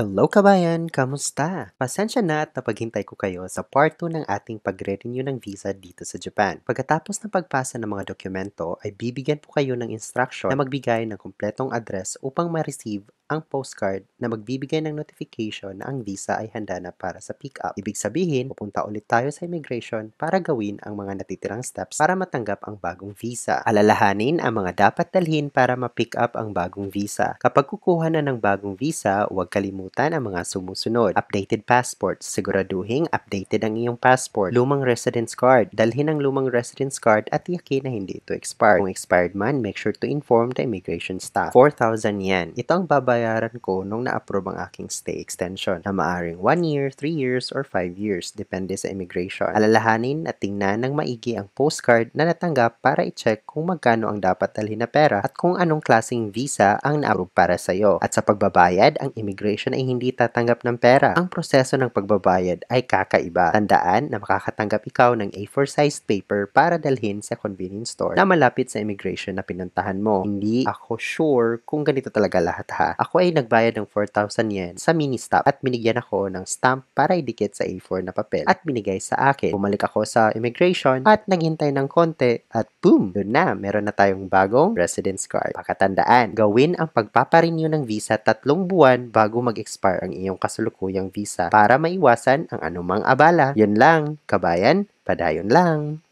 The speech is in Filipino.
Hello kabayan! Kamusta? Pasensya na at napaghintay ko kayo sa part 2 ng ating pag renew ng visa dito sa Japan. Pagkatapos ng pagpasa ng mga dokumento, ay bibigyan po kayo ng instruction na magbigay ng kumpletong address upang ma-receive ang postcard na magbibigay ng notification na ang visa ay handa na para sa pick-up. Ibig sabihin, pupunta ulit tayo sa immigration para gawin ang mga natitirang steps para matanggap ang bagong visa. Alalahanin ang mga dapat dalhin para ma-pick up ang bagong visa. Kapag kukuha na ng bagong visa, huwag kalimutan ang mga sumusunod. Updated passport. Siguraduhin updated ang iyong passport. Lumang residence card. Dalhin ang lumang residence card at yakin na hindi ito expired. Kung expired man, make sure to inform the immigration staff. 4,000 yen. Ito ang babayad babayaran ko nung na-approve ang aking stay extension na maaring 1 year, 3 years, or 5 years depende sa immigration. Alalahanin at tingnan ng maigi ang postcard na natanggap para i-check kung magkano ang dapat dalhin na pera at kung anong klasing visa ang na-approve para sa iyo. At sa pagbabayad, ang immigration ay hindi tatanggap ng pera. Ang proseso ng pagbabayad ay kakaiba. Tandaan na makakatanggap ikaw ng A4 sized paper para dalhin sa convenience store na malapit sa immigration na pinuntahan mo. Hindi ako sure kung ganito talaga lahat ha. Ako ako ay nagbayad ng 4,000 yen sa mini stamp at binigyan ako ng stamp para idikit sa A4 na papel at binigay sa akin. Bumalik ako sa immigration at naghintay ng konti at boom! Doon na, meron na tayong bagong residence card. Pakatandaan, gawin ang pagpaparenew ng visa tatlong buwan bago mag-expire ang iyong kasalukuyang visa para maiwasan ang anumang abala. Yun lang, kabayan, padayon lang.